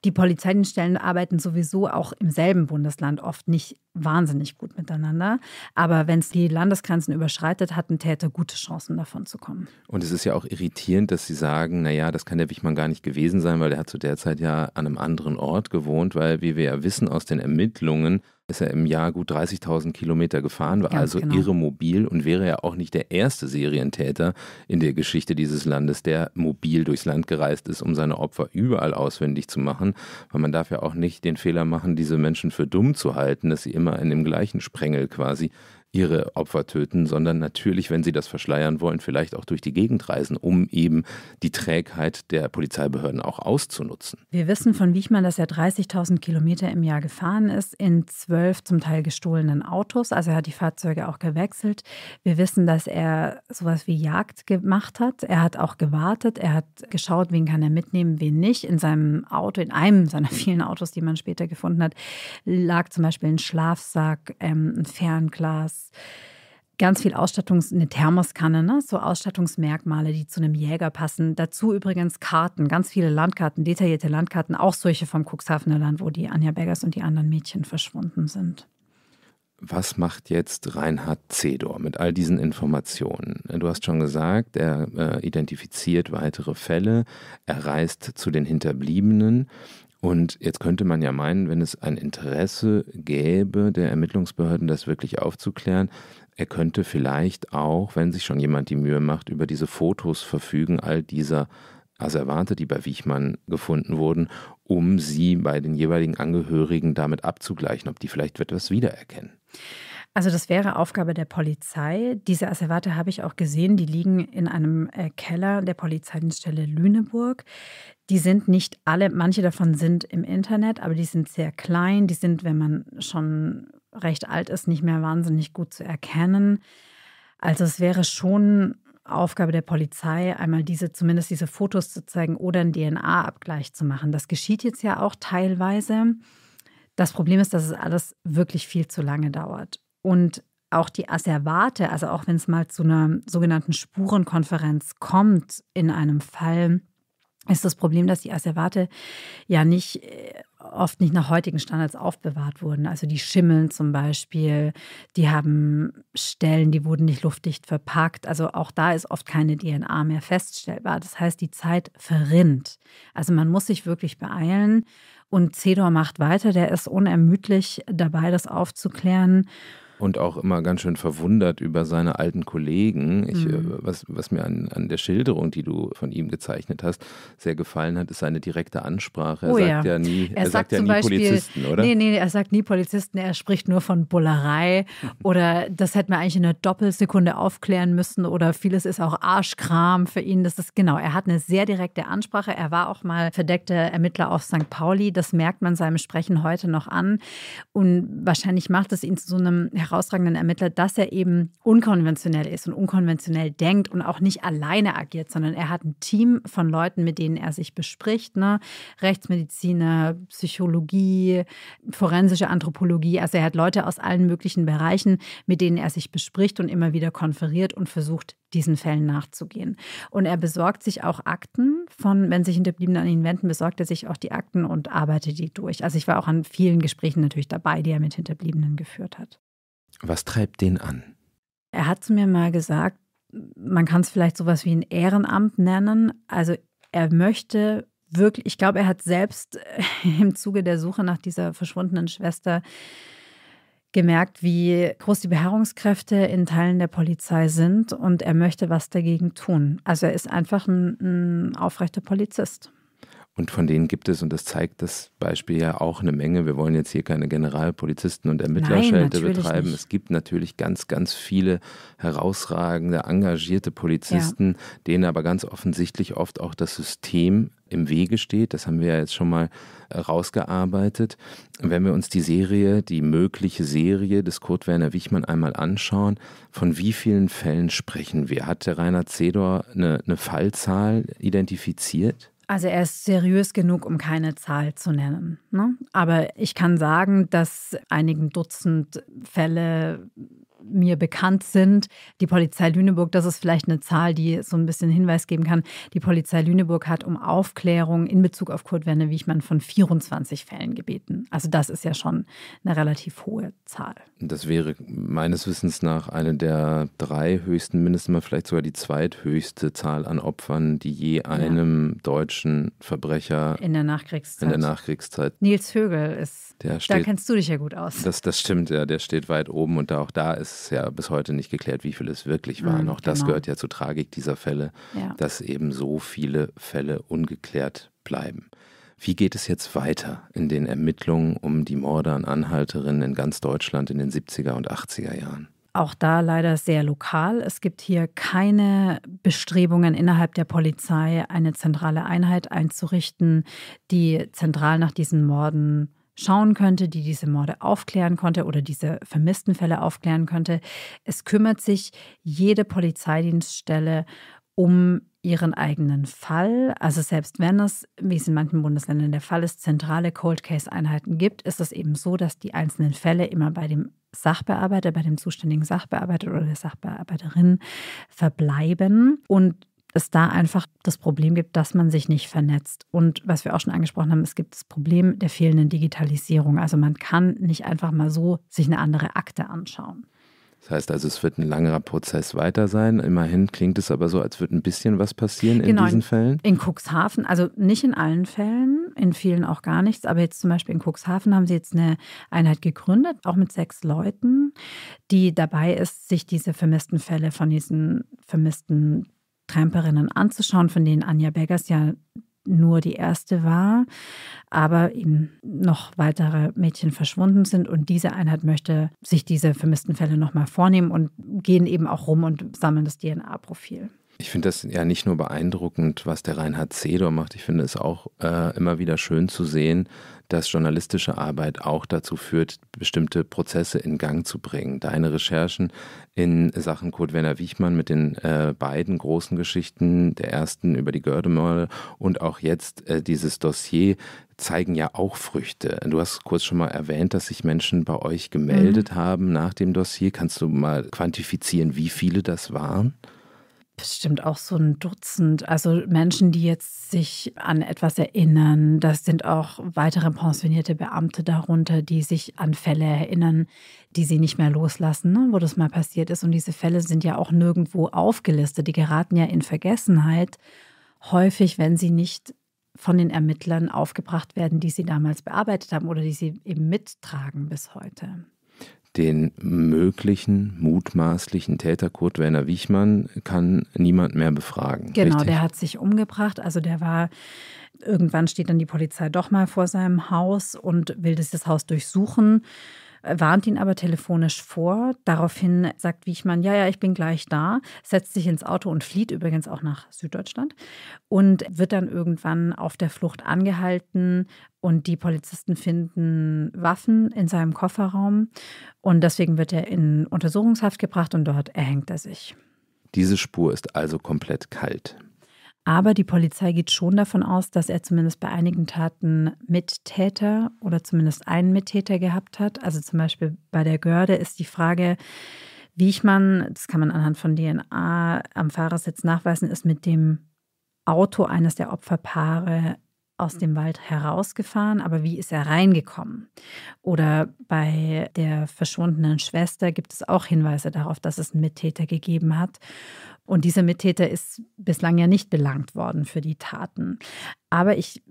die Polizeidienststellen arbeiten sowieso auch im selben Bundesland oft nicht wahnsinnig gut miteinander. Aber wenn es die Landesgrenzen überschreitet, hatten Täter gute Chancen davon zu kommen. Und es ist ja auch irritierend, dass sie sagen, naja, das kann der Wichmann gar nicht gewesen sein, weil er hat zu der Zeit ja an einem anderen Ort gewohnt, weil, wie wir ja wissen aus den Ermittlungen, ist er im Jahr gut 30.000 Kilometer gefahren, war Ganz also genau. irre mobil und wäre ja auch nicht der erste Serientäter in der Geschichte dieses Landes, der mobil durchs Land gereist ist, um seine Opfer überall auswendig zu machen. Weil man darf ja auch nicht den Fehler machen, diese Menschen für dumm zu halten, dass sie immer in dem gleichen Sprengel quasi ihre Opfer töten, sondern natürlich, wenn sie das verschleiern wollen, vielleicht auch durch die Gegend reisen, um eben die Trägheit der Polizeibehörden auch auszunutzen. Wir wissen von Wichmann, dass er 30.000 Kilometer im Jahr gefahren ist, in zwölf zum Teil gestohlenen Autos. Also er hat die Fahrzeuge auch gewechselt. Wir wissen, dass er sowas wie Jagd gemacht hat. Er hat auch gewartet. Er hat geschaut, wen kann er mitnehmen, wen nicht. In seinem Auto, in einem seiner vielen Autos, die man später gefunden hat, lag zum Beispiel ein Schlafsack, ähm, ein Fernglas, ganz viel Ausstattung, eine Thermoskanne, ne? so Ausstattungsmerkmale, die zu einem Jäger passen. Dazu übrigens Karten, ganz viele Landkarten, detaillierte Landkarten, auch solche vom Cuxhavener Land, wo die Anja Beggers und die anderen Mädchen verschwunden sind. Was macht jetzt Reinhard Zedor mit all diesen Informationen? Du hast schon gesagt, er äh, identifiziert weitere Fälle, er reist zu den Hinterbliebenen, und jetzt könnte man ja meinen, wenn es ein Interesse gäbe, der Ermittlungsbehörden das wirklich aufzuklären, er könnte vielleicht auch, wenn sich schon jemand die Mühe macht, über diese Fotos verfügen, all dieser Asservate, die bei Wichmann gefunden wurden, um sie bei den jeweiligen Angehörigen damit abzugleichen, ob die vielleicht etwas wiedererkennen. Also das wäre Aufgabe der Polizei. Diese Asservate habe ich auch gesehen. Die liegen in einem äh, Keller der Polizeidienststelle Lüneburg. Die sind nicht alle, manche davon sind im Internet, aber die sind sehr klein. Die sind, wenn man schon recht alt ist, nicht mehr wahnsinnig gut zu erkennen. Also es wäre schon Aufgabe der Polizei, einmal diese, zumindest diese Fotos zu zeigen oder einen DNA-Abgleich zu machen. Das geschieht jetzt ja auch teilweise. Das Problem ist, dass es alles wirklich viel zu lange dauert. Und auch die Asservate, also auch wenn es mal zu einer sogenannten Spurenkonferenz kommt in einem Fall, ist das Problem, dass die Asservate ja nicht äh, oft nicht nach heutigen Standards aufbewahrt wurden. Also die schimmeln zum Beispiel, die haben Stellen, die wurden nicht luftdicht verpackt. Also auch da ist oft keine DNA mehr feststellbar. Das heißt, die Zeit verrinnt. Also man muss sich wirklich beeilen. Und Cedor macht weiter, der ist unermüdlich dabei, das aufzuklären. Und auch immer ganz schön verwundert über seine alten Kollegen. Ich, äh, mhm. was, was mir an, an der Schilderung, die du von ihm gezeichnet hast, sehr gefallen hat, ist seine direkte Ansprache. Er oh, sagt ja. ja. nie, er, er sagt, sagt ja nie Beispiel, Polizisten, oder? Nee, nee, er sagt nie Polizisten, er spricht nur von Bullerei oder das hätten wir eigentlich in einer Doppelsekunde aufklären müssen oder vieles ist auch Arschkram für ihn. Das ist genau, er hat eine sehr direkte Ansprache. Er war auch mal verdeckter Ermittler auf St. Pauli. Das merkt man seinem Sprechen heute noch an. Und wahrscheinlich macht es ihn zu so einem herausragenden Ermittler, dass er eben unkonventionell ist und unkonventionell denkt und auch nicht alleine agiert, sondern er hat ein Team von Leuten, mit denen er sich bespricht. Ne? Rechtsmediziner, Psychologie, forensische Anthropologie. Also er hat Leute aus allen möglichen Bereichen, mit denen er sich bespricht und immer wieder konferiert und versucht, diesen Fällen nachzugehen. Und er besorgt sich auch Akten von, wenn sich Hinterbliebene an ihn wenden, besorgt er sich auch die Akten und arbeitet die durch. Also ich war auch an vielen Gesprächen natürlich dabei, die er mit Hinterbliebenen geführt hat. Was treibt den an? Er hat zu mir mal gesagt, man kann es vielleicht sowas wie ein Ehrenamt nennen. Also er möchte wirklich, ich glaube, er hat selbst äh, im Zuge der Suche nach dieser verschwundenen Schwester gemerkt, wie groß die Beharrungskräfte in Teilen der Polizei sind und er möchte was dagegen tun. Also er ist einfach ein, ein aufrechter Polizist. Und von denen gibt es, und das zeigt das Beispiel ja auch eine Menge, wir wollen jetzt hier keine Generalpolizisten- und Ermittlerschelte betreiben. Nicht. Es gibt natürlich ganz, ganz viele herausragende, engagierte Polizisten, ja. denen aber ganz offensichtlich oft auch das System im Wege steht. Das haben wir ja jetzt schon mal rausgearbeitet. Wenn wir uns die Serie, die mögliche Serie des Kurt Werner Wichmann einmal anschauen, von wie vielen Fällen sprechen wir? Hat der Rainer Zedor eine, eine Fallzahl identifiziert? Also er ist seriös genug, um keine Zahl zu nennen. Ne? Aber ich kann sagen, dass einigen Dutzend Fälle mir bekannt sind. Die Polizei Lüneburg, das ist vielleicht eine Zahl, die so ein bisschen Hinweis geben kann. Die Polizei Lüneburg hat um Aufklärung in Bezug auf Kurt Werner Wichmann von 24 Fällen gebeten. Also das ist ja schon eine relativ hohe Zahl. Das wäre meines Wissens nach eine der drei höchsten, mindestens mal vielleicht sogar die zweithöchste Zahl an Opfern, die je einem ja. deutschen Verbrecher in der Nachkriegszeit. In der Nachkriegszeit. Nils Högel ist. Der steht, da kennst du dich ja gut aus. Das, das stimmt, ja. Der steht weit oben und da, auch da ist ja bis heute nicht geklärt, wie viel es wirklich waren. Mhm, Auch das genau. gehört ja zur Tragik dieser Fälle, ja. dass eben so viele Fälle ungeklärt bleiben. Wie geht es jetzt weiter in den Ermittlungen um die Morde an Anhalterinnen in ganz Deutschland in den 70er und 80er Jahren? Auch da leider sehr lokal. Es gibt hier keine Bestrebungen innerhalb der Polizei, eine zentrale Einheit einzurichten, die zentral nach diesen Morden schauen könnte, die diese Morde aufklären konnte oder diese vermissten Fälle aufklären könnte. Es kümmert sich jede Polizeidienststelle um ihren eigenen Fall. Also selbst wenn es, wie es in manchen Bundesländern der Fall ist, zentrale Cold Case-Einheiten gibt, ist es eben so, dass die einzelnen Fälle immer bei dem Sachbearbeiter, bei dem zuständigen Sachbearbeiter oder der Sachbearbeiterin verbleiben. Und es da einfach das Problem gibt, dass man sich nicht vernetzt. Und was wir auch schon angesprochen haben, es gibt das Problem der fehlenden Digitalisierung. Also man kann nicht einfach mal so sich eine andere Akte anschauen. Das heißt also, es wird ein langerer Prozess weiter sein. Immerhin klingt es aber so, als würde ein bisschen was passieren genau, in diesen Fällen. In Cuxhaven, also nicht in allen Fällen, in vielen auch gar nichts, aber jetzt zum Beispiel in Cuxhaven haben sie jetzt eine Einheit gegründet, auch mit sechs Leuten, die dabei ist, sich diese vermissten Fälle von diesen vermissten Tramperinnen anzuschauen, von denen Anja Beggers ja nur die erste war, aber eben noch weitere Mädchen verschwunden sind. Und diese Einheit möchte sich diese vermissten Fälle nochmal vornehmen und gehen eben auch rum und sammeln das DNA-Profil. Ich finde das ja nicht nur beeindruckend, was der Reinhard Zedor macht. Ich finde es auch äh, immer wieder schön zu sehen, dass journalistische Arbeit auch dazu führt, bestimmte Prozesse in Gang zu bringen. Deine Recherchen in Sachen Kurt Werner Wichmann mit den äh, beiden großen Geschichten, der ersten über die Gördemorde und auch jetzt äh, dieses Dossier zeigen ja auch Früchte. Du hast kurz schon mal erwähnt, dass sich Menschen bei euch gemeldet mhm. haben nach dem Dossier. Kannst du mal quantifizieren, wie viele das waren? bestimmt auch so ein Dutzend. Also Menschen, die jetzt sich an etwas erinnern. Das sind auch weitere pensionierte Beamte darunter, die sich an Fälle erinnern, die sie nicht mehr loslassen, ne, wo das mal passiert ist. Und diese Fälle sind ja auch nirgendwo aufgelistet. Die geraten ja in Vergessenheit, häufig, wenn sie nicht von den Ermittlern aufgebracht werden, die sie damals bearbeitet haben oder die sie eben mittragen bis heute den möglichen mutmaßlichen Täter Kurt Werner Wichmann kann niemand mehr befragen. Genau, richtig? der hat sich umgebracht. Also der war irgendwann steht dann die Polizei doch mal vor seinem Haus und will das, das Haus durchsuchen. Äh, warnt ihn aber telefonisch vor. Daraufhin sagt Wichmann, ja, ja, ich bin gleich da, setzt sich ins Auto und flieht übrigens auch nach Süddeutschland und wird dann irgendwann auf der Flucht angehalten und die Polizisten finden Waffen in seinem Kofferraum und deswegen wird er in Untersuchungshaft gebracht und dort erhängt er sich. Diese Spur ist also komplett kalt. Aber die Polizei geht schon davon aus, dass er zumindest bei einigen Taten Mittäter oder zumindest einen Mittäter gehabt hat. Also zum Beispiel bei der Görde ist die Frage, wie ich man, das kann man anhand von DNA am Fahrersitz nachweisen, ist mit dem Auto eines der Opferpaare aus dem Wald herausgefahren, aber wie ist er reingekommen? Oder bei der verschwundenen Schwester gibt es auch Hinweise darauf, dass es einen Mittäter gegeben hat. Und dieser Mittäter ist bislang ja nicht belangt worden für die Taten. Aber ich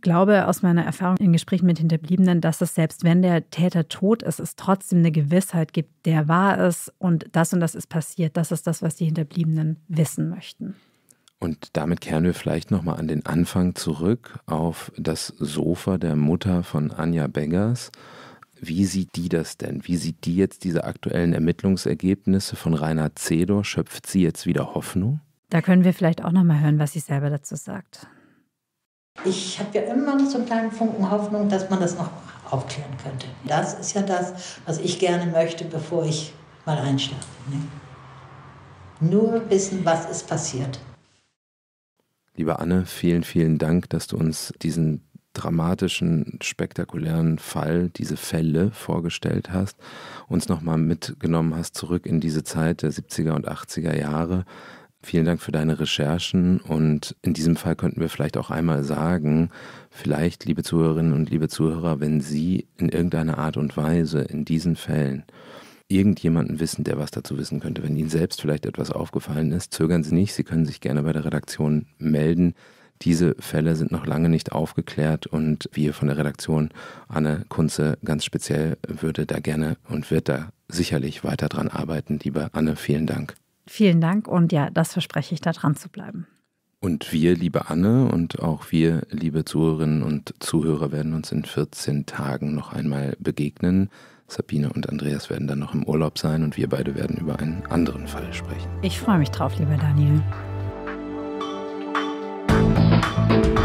glaube aus meiner Erfahrung in Gesprächen mit Hinterbliebenen, dass es selbst wenn der Täter tot ist, es trotzdem eine Gewissheit gibt, der war es und das und das ist passiert. Das ist das, was die Hinterbliebenen wissen möchten. Und damit kehren wir vielleicht nochmal an den Anfang zurück auf das Sofa der Mutter von Anja Beggars. Wie sieht die das denn? Wie sieht die jetzt diese aktuellen Ermittlungsergebnisse von Rainer Zedor? Schöpft sie jetzt wieder Hoffnung? Da können wir vielleicht auch noch mal hören, was sie selber dazu sagt. Ich habe ja immer noch so einen kleinen Funken Hoffnung, dass man das noch aufklären könnte. Das ist ja das, was ich gerne möchte, bevor ich mal einschlafe. Ne? Nur wissen, was ist passiert. Liebe Anne, vielen, vielen Dank, dass du uns diesen dramatischen, spektakulären Fall, diese Fälle vorgestellt hast, uns nochmal mitgenommen hast zurück in diese Zeit der 70er und 80er Jahre. Vielen Dank für deine Recherchen und in diesem Fall könnten wir vielleicht auch einmal sagen, vielleicht, liebe Zuhörerinnen und liebe Zuhörer, wenn Sie in irgendeiner Art und Weise in diesen Fällen irgendjemanden wissen, der was dazu wissen könnte, wenn Ihnen selbst vielleicht etwas aufgefallen ist, zögern Sie nicht, Sie können sich gerne bei der Redaktion melden. Diese Fälle sind noch lange nicht aufgeklärt und wir von der Redaktion, Anne Kunze ganz speziell, würde da gerne und wird da sicherlich weiter dran arbeiten. Liebe Anne, vielen Dank. Vielen Dank und ja, das verspreche ich, da dran zu bleiben. Und wir, liebe Anne, und auch wir, liebe Zuhörerinnen und Zuhörer, werden uns in 14 Tagen noch einmal begegnen. Sabine und Andreas werden dann noch im Urlaub sein und wir beide werden über einen anderen Fall sprechen. Ich freue mich drauf, lieber Daniel. thank you